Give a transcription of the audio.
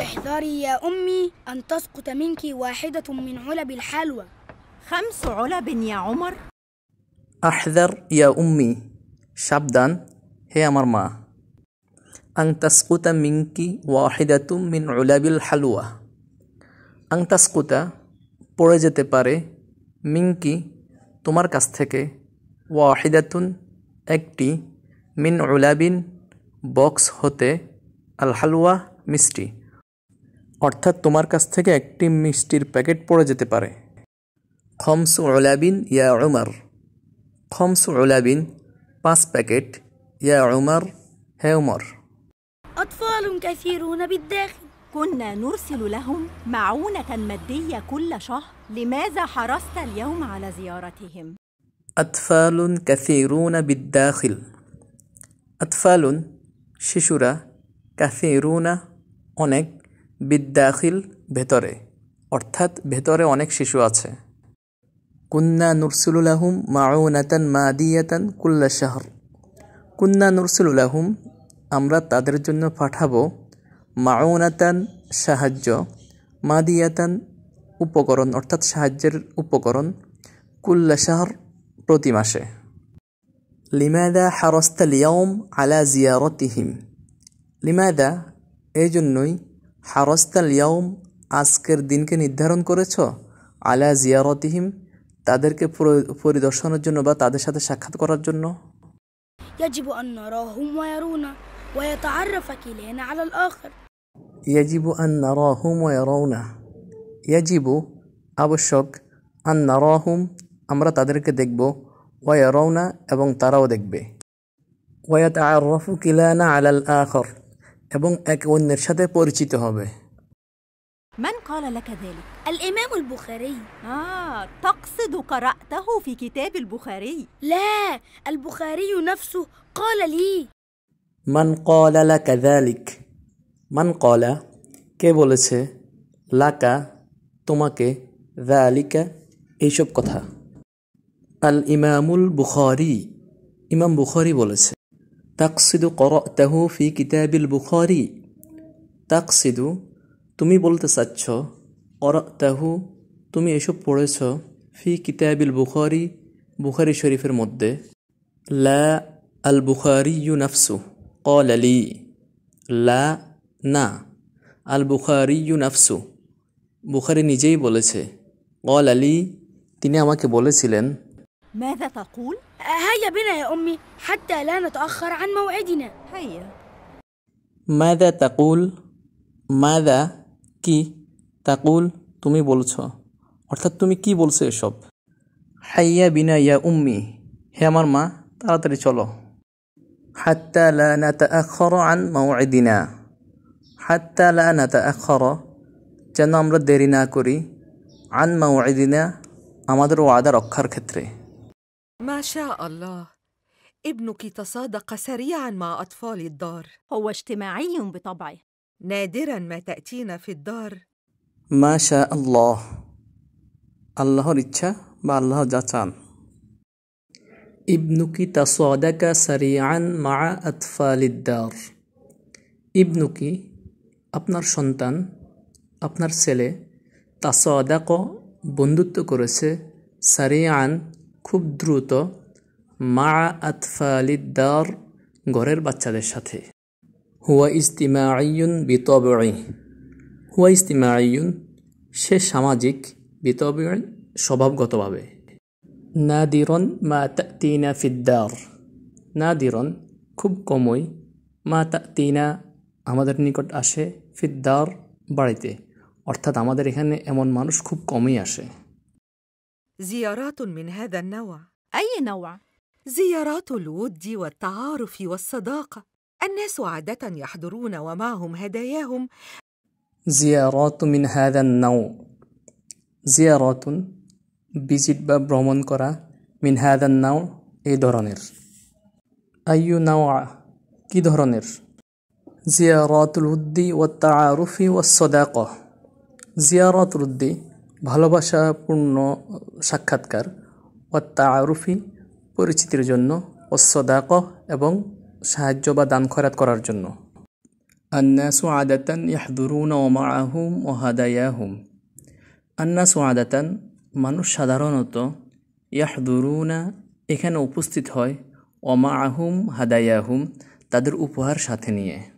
احذري يا أمي أن تسقط منك واحدة من علب الحلوى خمس علب يا عمر احذر يا أمي شابدا هي مرمى أن تسقط منك واحدة من علب الحلوى أن تسقط পড়ে যেতে পারে মিঙ্কি তোমার কাছ থেকে ওয়াহিদাতুন একটি মিন উলাবিন বক্স হতে আল হালুয়া মিষ্টি অর্থাৎ তোমার কাছ থেকে একটি মিষ্টির প্যাকেট পড়ে যেতে পারে খমস উলাবিন ইয়া উমার খমস উলাবিন পাঁচ প্যাকেট ইয়া উমার হে উমর أطفال كثيرون بالداخل كنا نرسل لهم معونة مادية كل شهر لماذا حرصت اليوم على زيارتهم؟ أطفال كثيرون بالداخل أطفال শিশুরা كثيرون أونك বিদ্যাখিল ভেতরে অর্থাৎ ভেতরে অনেক শিশু আছে কুন্না নুরসুলুলাহুম মাউনাতান মাদিয়াতান কুল্লা শাহর কুন্না আহম আমরা তাদের জন্য পাঠাবো মাউনাতান সাহায্য মাদিয়াতান উপকরণ অর্থাৎ সাহায্যের উপকরণ কুল্লা শাহর প্রতি মাসে লিমাদা হারস্তালিয়ম আলা জিয়ারতিহিম লিমাদা এই জন্যই হারস্তাল ইয়ম আজকের দিনকে নির্ধারণ করেছ আলা জিয়ারতিহিম তাদেরকে পরিদর্শনের জন্য বা তাদের সাথে সাক্ষাৎ করার জন্য ইয়াজিবু أن نراهم ওয়ারাউনা ইয়াজিবু আবশ্যক আন নারাহুম আমরা তাদেরকে দেখব ওয়া এবং তারাও দেখবে ওয়া তাআররাফু কিলানা আলাল আখর এবং একে অন্যের সাথে পরিচিত হবে من قال لك ذلك؟ الإمام البخاري آه تقصد قرأته في كتاب البخاري لا البخاري نفسه قال لي من قال لك ذلك؟ من قال كي بولسه؟ لك تمك ذلك إيشب كتها الإمام البخاري إمام بخاري بولسه তাকসিদ করতাহু ফি কিতাবিল বুখারি তাকসিদু তুমি বলতে চাচ্ছ করতাহু তুমি এসব পড়েছ ফি কিতাবিল বুখারি বুখারি শরীফের মধ্যে লা আল বুখারি ইউ নাফসু কল আলি লা না আল বুখারি ইউ নাফসু বুখারি নিজেই বলেছে কল আলি তিনি আমাকে বলেছিলেন ماذا تقول؟ هيا بنا يا أمي حتى لا نتأخر عن موعدنا هيا ماذا تقول؟ ماذا কি তাকুল তুমি বলছ অর্থাৎ তুমি কি বলছো এসব হাইয়া বিনা ইয়া উম্মি হে আমার মা তাড়াতাড়ি চলো হাত্তা লা নাতাআখর আন মাউইদিনা হাত্তা লা নাতাআখর যেন আমরা দেরি না করি আন মাউইদিনা আমাদের ওয়াদা রক্ষার ক্ষেত্রে ما شاء الله ابنك تصادق سريعا مع أطفال الدار هو اجتماعي بطبعه نادرا ما تأتينا في الدار ما شاء الله الله ইচ্ছা مع الله جاتان ابنك تصادق سريعا مع اطفال الدار ابنك আপনার সন্তান আপনার ছেলে তাসাদাক বন্ধুত্ব করেছে সারিয়ান খুব দ্রুত মা আতফালিদ্দার ঘরের বাচ্চাদের সাথে হুয়া ইস্তিমা আইয়ুন বিতবী হুয়া ইস্তিমা আইয়ুন সে সামাজিক বিতবই স্বভাবগতভাবে না দিরন মা তিনা ফিদ্দার দিরন খুব কমই মা তিনা আমাদের নিকট আসে ফিদ্দার বাড়িতে অর্থাৎ আমাদের এখানে এমন মানুষ খুব কমই আসে زيارات من هذا النوع أي نوع؟ زيارات الود والتعارف والصداقة الناس عادة يحضرون ومعهم هداياهم زيارات من هذا النوع زيارات بزيت باب ভ্রমণ করা من هذا النوع এই إيه اي نوع নাওয়া কি ধরনের জিয়ারাতুল উদ্দি ও তাআরুফি ও ভালোবাসাপূর্ণ সাক্ষাৎকার ও আরুফি পরিচিতির জন্য অশ্বদাক এবং সাহায্য বা দান খরাত করার জন্য আন্নাসু আদাতান ইয়াহদুরুন ওমা আহুম ও হাদায়াহুম আন্নাসু আদাতান মানুষ সাধারণত ইয়াহদুরুনা এখানে উপস্থিত হয় অমা আহুম হাদায়াহুম তাদের উপহার সাথে নিয়ে